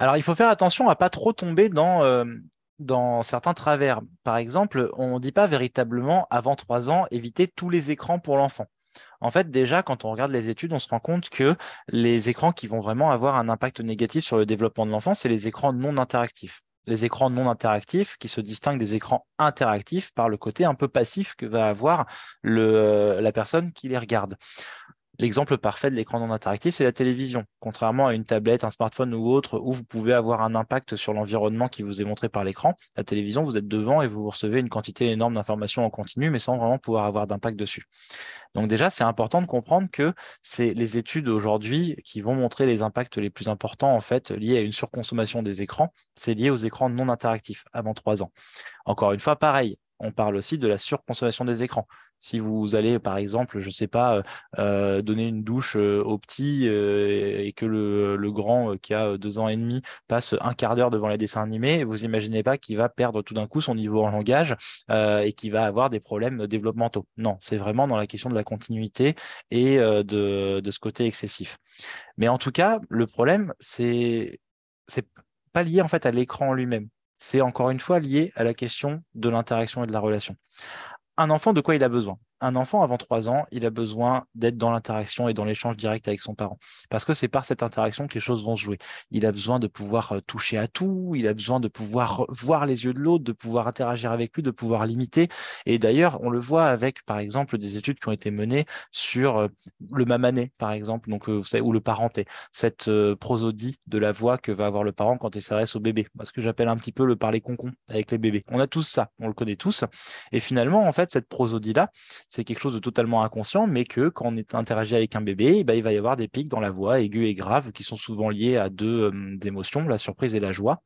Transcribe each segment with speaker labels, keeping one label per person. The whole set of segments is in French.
Speaker 1: Alors, il faut faire attention à pas trop tomber dans, euh, dans certains travers. Par exemple, on ne dit pas véritablement avant trois ans éviter tous les écrans pour l'enfant. En fait, déjà, quand on regarde les études, on se rend compte que les écrans qui vont vraiment avoir un impact négatif sur le développement de l'enfant, c'est les écrans non interactifs. Les écrans non interactifs qui se distinguent des écrans interactifs par le côté un peu passif que va avoir le, euh, la personne qui les regarde. L'exemple parfait de l'écran non interactif, c'est la télévision. Contrairement à une tablette, un smartphone ou autre, où vous pouvez avoir un impact sur l'environnement qui vous est montré par l'écran, la télévision, vous êtes devant et vous recevez une quantité énorme d'informations en continu, mais sans vraiment pouvoir avoir d'impact dessus. Donc déjà, c'est important de comprendre que c'est les études aujourd'hui qui vont montrer les impacts les plus importants en fait liés à une surconsommation des écrans. C'est lié aux écrans non interactifs avant trois ans. Encore une fois, pareil, on parle aussi de la surconsommation des écrans. Si vous allez, par exemple, je ne sais pas, euh, euh, donner une douche euh, au petit et que le, grand qui a deux ans et demi passe un quart d'heure devant les dessins animés, vous imaginez pas qu'il va perdre tout d'un coup son niveau en langage et qu'il va avoir des problèmes développementaux. Non, c'est vraiment dans la question de la continuité et de, de ce côté excessif. Mais en tout cas, le problème, c'est c'est pas lié en fait à l'écran lui-même c'est encore une fois lié à la question de l'interaction et de la relation. Un enfant, de quoi il a besoin un enfant avant trois ans, il a besoin d'être dans l'interaction et dans l'échange direct avec son parent. Parce que c'est par cette interaction que les choses vont se jouer. Il a besoin de pouvoir euh, toucher à tout, il a besoin de pouvoir voir les yeux de l'autre, de pouvoir interagir avec lui, de pouvoir l'imiter. Et d'ailleurs, on le voit avec, par exemple, des études qui ont été menées sur euh, le mamané, par exemple, donc, euh, vous savez, ou le parenté, cette prosodie de la voix que va avoir le parent quand il s'adresse au bébé. Ce que j'appelle un petit peu le parler concon avec les bébés. On a tous ça, on le connaît tous. Et finalement, en fait, cette prosodie-là, c'est quelque chose de totalement inconscient, mais que quand on est interagi avec un bébé, eh ben, il va y avoir des pics dans la voix aiguë et graves qui sont souvent liés à deux émotions, la surprise et la joie.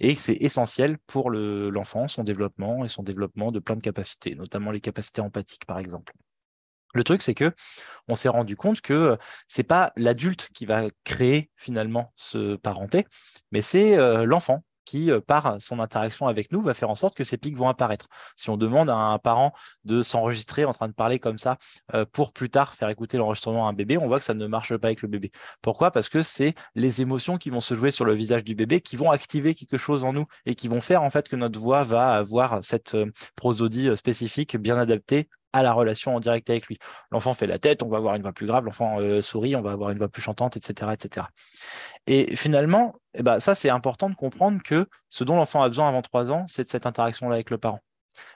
Speaker 1: Et c'est essentiel pour l'enfant, son développement et son développement de plein de capacités, notamment les capacités empathiques, par exemple. Le truc, c'est que on s'est rendu compte que c'est pas l'adulte qui va créer finalement ce parenté, mais c'est l'enfant qui, euh, par son interaction avec nous, va faire en sorte que ces pics vont apparaître. Si on demande à un parent de s'enregistrer en train de parler comme ça euh, pour plus tard faire écouter l'enregistrement à un bébé, on voit que ça ne marche pas avec le bébé. Pourquoi Parce que c'est les émotions qui vont se jouer sur le visage du bébé qui vont activer quelque chose en nous et qui vont faire en fait que notre voix va avoir cette euh, prosodie spécifique bien adaptée à la relation en direct avec lui. L'enfant fait la tête, on va avoir une voix plus grave, l'enfant euh, sourit, on va avoir une voix plus chantante, etc. etc. Et finalement, eh ben, ça, c'est important de comprendre que ce dont l'enfant a besoin avant 3 ans, c'est de cette interaction-là avec le parent.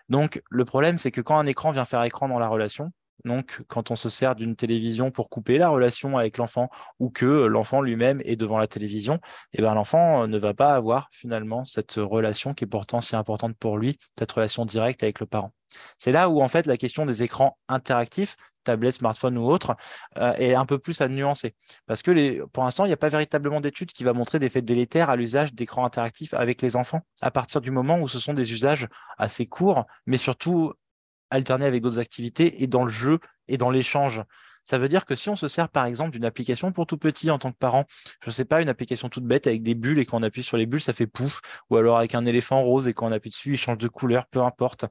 Speaker 1: Donc, le problème, c'est que quand un écran vient faire écran dans la relation, donc, quand on se sert d'une télévision pour couper la relation avec l'enfant ou que euh, l'enfant lui-même est devant la télévision, eh ben, l'enfant euh, ne va pas avoir finalement cette relation qui est pourtant si importante pour lui, cette relation directe avec le parent. C'est là où en fait la question des écrans interactifs, tablette, smartphone ou autre, euh, est un peu plus à nuancer. Parce que les, pour l'instant, il n'y a pas véritablement d'études qui va montrer des effets délétères à l'usage d'écrans interactifs avec les enfants, à partir du moment où ce sont des usages assez courts, mais surtout alterner avec d'autres activités et dans le jeu et dans l'échange. Ça veut dire que si on se sert par exemple d'une application pour tout petit en tant que parent, je ne sais pas, une application toute bête avec des bulles et quand on appuie sur les bulles, ça fait pouf, ou alors avec un éléphant rose et quand on appuie dessus, il change de couleur, peu importe.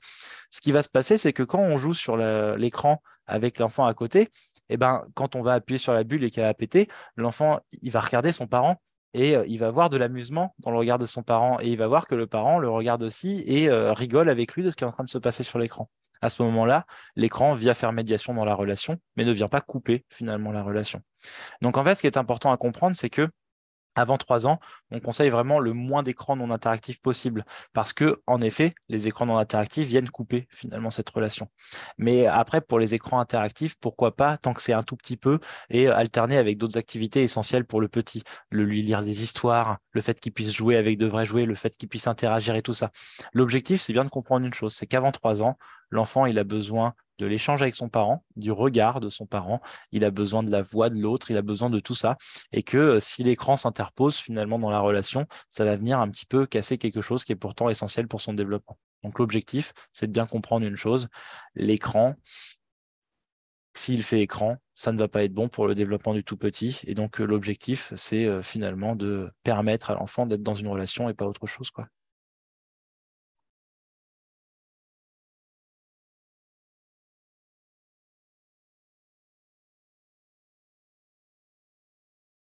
Speaker 1: Ce qui va se passer, c'est que quand on joue sur l'écran avec l'enfant à côté, et eh ben, quand on va appuyer sur la bulle et qu'elle a pété, l'enfant il va regarder son parent et euh, il va voir de l'amusement dans le regard de son parent et il va voir que le parent le regarde aussi et euh, rigole avec lui de ce qui est en train de se passer sur l'écran à ce moment-là, l'écran vient faire médiation dans la relation, mais ne vient pas couper finalement la relation. Donc en fait, ce qui est important à comprendre, c'est que avant 3 ans, on conseille vraiment le moins d'écrans non interactifs possible parce que, en effet, les écrans non interactifs viennent couper finalement cette relation. Mais après, pour les écrans interactifs, pourquoi pas, tant que c'est un tout petit peu, et alterner avec d'autres activités essentielles pour le petit, le lui lire des histoires, le fait qu'il puisse jouer avec de vrais jouets, le fait qu'il puisse interagir et tout ça. L'objectif, c'est bien de comprendre une chose, c'est qu'avant 3 ans, l'enfant, il a besoin de l'échange avec son parent, du regard de son parent. Il a besoin de la voix de l'autre, il a besoin de tout ça. Et que euh, si l'écran s'interpose finalement dans la relation, ça va venir un petit peu casser quelque chose qui est pourtant essentiel pour son développement. Donc l'objectif, c'est de bien comprendre une chose, l'écran, s'il fait écran, ça ne va pas être bon pour le développement du tout petit. Et donc euh, l'objectif, c'est euh, finalement de permettre à l'enfant d'être dans une relation et pas autre chose. Quoi.